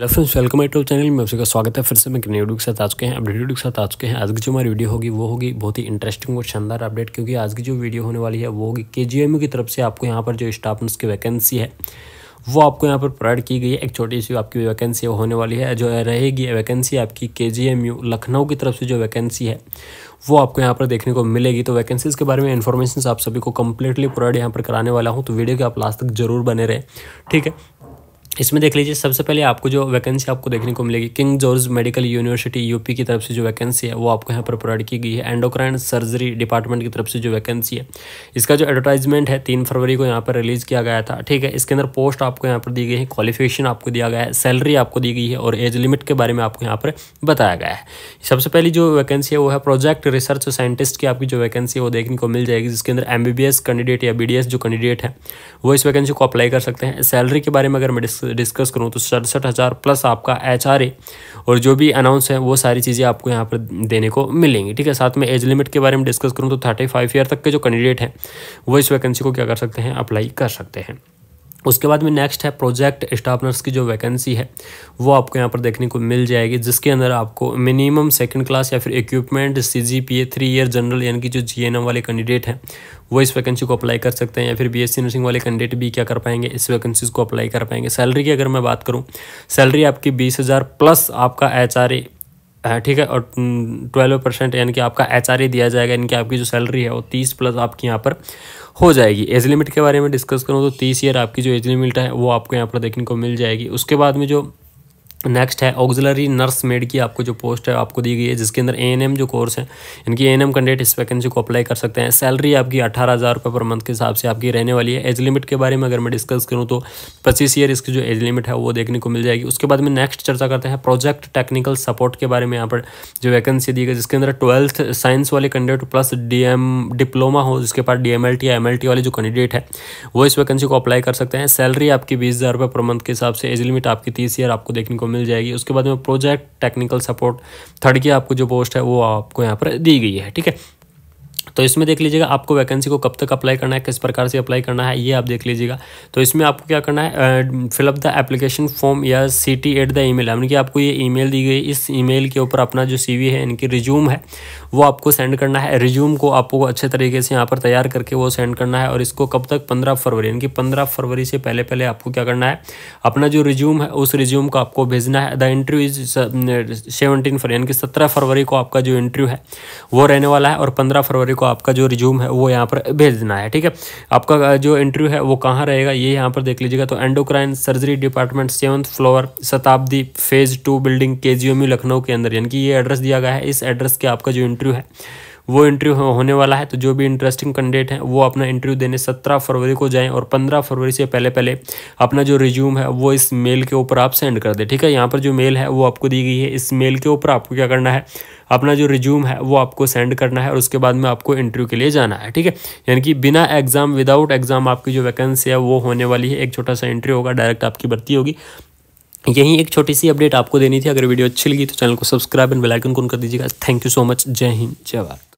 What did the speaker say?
hello friends welcome I to channel में उसका स्वागत है फिर से मैं नई वीडियो के साथ आ चुके हैं अपडेट वीडियो के साथ आ चुके हैं आज की जो हमारी वीडियो होगी वो होगी बहुत ही इंटरेस्टिंग और शानदार अपडेट क्योंकि आज की जो वीडियो होने वाली है वो होगी के की तरफ से आपको यहाँ पर जो स्टाफ नर्स की वैकेंसी है वो आपको यहाँ पर प्रोवाइड की गई है एक छोटी सी आपकी वैकेंसी होने वाली है जो रहेगी वैकेंसी आपकी के लखनऊ की तरफ से जो वैकेंसी है वो आपको यहाँ पर देखने को मिलेगी तो वैकेंसीज़ के बारे में इन्फॉर्मेशन आप सभी को कम्प्लीटली प्रोवाइड यहाँ पर कराने वाला हूँ तो वीडियो के आप लास्ट तक जरूर बने रहे ठीक है इसमें देख लीजिए सबसे पहले आपको जो वैकेंसी आपको देखने को मिलेगी King George medical university UP की तरफ से जो वैकेंसी है वो आपको यहाँ पर प्रोवाइड की गई है एंडोक्राइन सर्जरी डिपार्टमेंट की तरफ से जो वैकेंसी है इसका जो एडवर्टाइजमेंट है तीन फरवरी को यहाँ पर रिलीज़ किया गया था ठीक है इसके अंदर पोस्ट आपको यहाँ पर दी गई है क्वालिफिकेशन आपको दिया गया है सैलरी आपको दी गई है और एज लिमिट के बारे में आपको यहाँ पर बताया गया है सबसे पहली जो वैकेंसी है वो है प्रोजेक्ट रिसर्च साइंटिस्ट की आपकी जो वैकेंसी है वो देखने को मिल जाएगी जिसके अंदर एम कैंडिडेट या बी जो कैंडिडेट है वो इस वैकेंसी को अप्लाई कर सकते हैं सैलरी के बारे में अगर मैं डिस्कस करूँ तो सड़सठ हज़ार प्लस आपका एच और जो भी अनाउंस है वो सारी चीज़ें आपको यहाँ पर देने को मिलेंगी ठीक है साथ में एज लिमिट के बारे में डिस्कस करूँ तो थर्टी फाइव ईयर तक के जो कैंडिडेट हैं वो इस वैकेंसी को क्या कर सकते हैं अप्लाई कर सकते हैं उसके बाद में नेक्स्ट है प्रोजेक्ट स्टाफ नर्स की जो वैकेंसी है वो आपको यहाँ पर देखने को मिल जाएगी जिसके अंदर आपको मिनिमम सेकंड क्लास या फिर equipment C G P A three year general यानी कि जो जी एन एम वाले कैंडिडेट हैं वो इस वैकेंसी को अप्लाई कर सकते हैं या फिर बीएससी नर्सिंग वाले कैंडिडेट भी क्या कर पाएंगे इस वैकेंसीज को अप्लाई कर पाएंगे सैलरी की अगर मैं बात करूँ सैलरी आपकी बीस हज़ार प्लस आपका एच आर ए ठीक है और ट्वेल्व परसेंट यानी कि आपका एच e दिया जाएगा यानी कि आपकी जो सैलरी है वो तीस प्लस आपकी यहाँ पर हो जाएगी एज लिमिट के बारे में डिस्कस करूँ तो तीस ईयर आपकी जो एज लिमिट है वो आपको यहाँ पर देखने को मिल जाएगी उसके बाद में जो नेक्स्ट है ऑक्जिलरी नर्स मेड की आपको जो पोस्ट है आपको दी गई है जिसके अंदर एएनएम जो कोर्स है इनकी एएनएम कैंडिडेट इस वैकेंसी को अप्लाई कर सकते हैं सैलरी आपकी अठारह हज़ार रुपये पर मंथ के हिसाब से आपकी रहने वाली है एज लिमिट के बारे में अगर मैं डिस्कस करूँ तो पच्चीस ईयर इसकी जो एज लिमिट है वो देखने को मिल जाएगी उसके बाद में नेक्स्ट चर्चा करते हैं प्रोजेक्ट टेक्निकल सपोर्ट के बारे में यहाँ पर जो वैकेंसी दी गई जिसके अंदर ट्वेल्थ साइंस वाले कैंडिडेट प्लस डी डिप्लोमा हो जिसके पास डी या एम वाले जो कैंडिडेट है वो इस वैकेंसी को अप्लाई कर सकते हैं सैलरी आपकी बीस हज़ार रुपये पर मंथ के हिसाब से एज लिमिट आपकी तीस ईयर आपको देखने को मिल जाएगी उसके बाद में प्रोजेक्ट टेक्निकल सपोर्ट थर्ड की आपको जो पोस्ट है वो आपको यहाँ पर दी गई है ठीक है तो इसमें देख लीजिएगा आपको वैकेंसी को कब तक अप्लाई करना है किस प्रकार से अप्लाई करना है ये आप देख लीजिएगा तो इसमें आपको क्या करना है फिलअप द एप्लीकेशन फॉर्म या C T at the email यानी कि आपको ये ईमेल दी गई इस ईमेल के ऊपर अपना जो सी वी है यानी कि रिज्यूम है वो आपको सेंड करना है रिज्यूम को आपको अच्छे तरीके से यहाँ पर तैयार करके वो सेंड करना है और इसको कब तक पंद्रह फरवरी यानी कि पंद्रह फरवरी से पहले पहले आपको क्या करना है अपना जो रिज्यूम है उस रिज्यूम को आपको भेजना है the interview is seventeen February यानी कि सत्रह फरवरी को आपका जो इंटरव्यू है वो रहने वाला है और पंद्रह फरवरी मेरे को आपका जो रिज्यूम है वो यहाँ पर भेज देना है ठीक है आपका जो इंटरव्यू है वो कहाँ रहेगा ये यहाँ पर देख लीजिएगा तो endocrine surgery department seventh floor Shatabdi phase two building के लखनऊ के अंदर यानी कि ये एड्रेस दिया गया है इस एड्रेस के आपका जो इंटरव्यू है वो इंटरव्यू होने वाला है तो जो भी इंटरेस्टिंग कैंडिडेट हैं वो अपना इंटरव्यू देने सत्रह फरवरी को जाएँ और पंद्रह फरवरी से पहले पहले अपना जो रिज्यूम है वो इस मेल के ऊपर आप सेंड कर दें ठीक है यहाँ पर जो मेल है वो आपको दी गई है इस मेल के ऊपर आपको क्या करना है अपना जो रिज्यूम है वो आपको सेंड करना है और उसके बाद में आपको इंटरव्यू के लिए जाना है ठीक है यानी कि बिना एग्जाम विदाउट एग्जाम आपकी जो वैकेंसी है वो होने वाली है एक छोटा सा इंटरव्यू होगा डायरेक्ट आपकी भर्ती होगी यही एक छोटी सी अपडेट आपको देनी थी अगर वीडियो अच्छी लगी तो चैनल को सब्सक्राइब एंड बेल आइकन को कर दीजिएगा थैंक यू सो मच जय हिंद जय भारत